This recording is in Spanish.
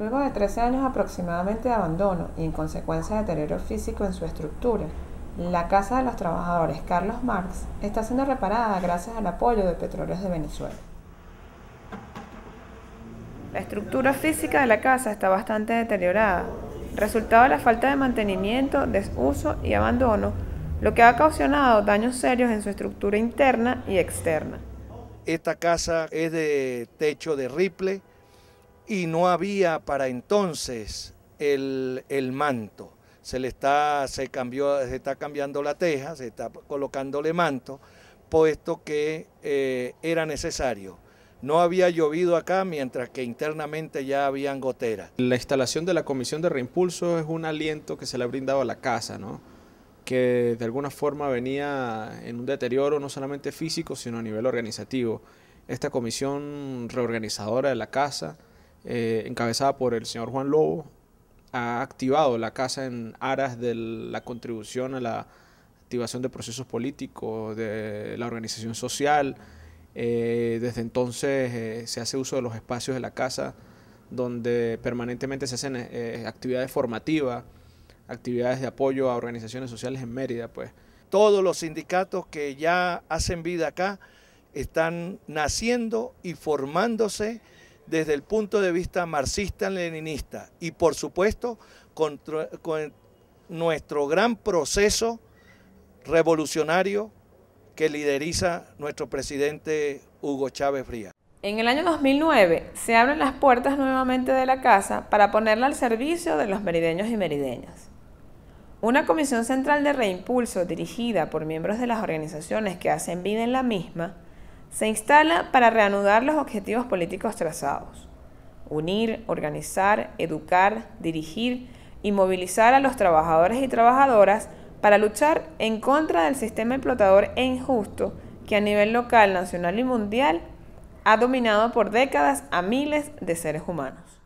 Luego de 13 años aproximadamente de abandono y en consecuencia de deterioro físico en su estructura, la Casa de los Trabajadores Carlos Marx está siendo reparada gracias al apoyo de Petróleos de Venezuela. La estructura física de la casa está bastante deteriorada, resultado de la falta de mantenimiento, desuso y abandono, lo que ha causado daños serios en su estructura interna y externa. Esta casa es de techo de riple, y no había para entonces el, manto. Se le está, se cambió, se está cambiando la teja, se está colocándole manto, puesto que eh, era necesario. No había llovido acá, mientras que internamente ya habían goteras. La instalación de la Comisión de Reimpulso es un aliento que se le ha brindado a la casa, que de alguna forma venía en un deterioro no solamente físico, sino a nivel organizativo. Esta comisión reorganizadora de la casa eh, encabezada por el señor Juan Lobo, ha activado la casa en aras de la contribución a la activación de procesos políticos, de la organización social. Eh, desde entonces eh, se hace uso de los espacios de la casa donde permanentemente se hacen actividades formativas, actividades de apoyo a organizaciones sociales en Mérida. Pues. Todos los sindicatos que ya hacen vida acá están naciendo y formándose desde el punto de vista marxista-leninista y por supuesto con, nuestro gran proceso revolucionario que lideriza nuestro presidente Hugo Chávez Frías. En el año 2009 se abren las puertas nuevamente de la casa para ponerla al servicio de los merideños y merideñas. Una comisión central de reimpulso dirigida por miembros de las organizaciones que hacen vida en la misma se instala para reanudar los objetivos políticos trazados, unir, organizar, educar, dirigir y movilizar a los trabajadores y trabajadoras para luchar en contra del sistema explotador e injusto que a nivel local, nacional y mundial ha dominado por décadas a miles de seres humanos.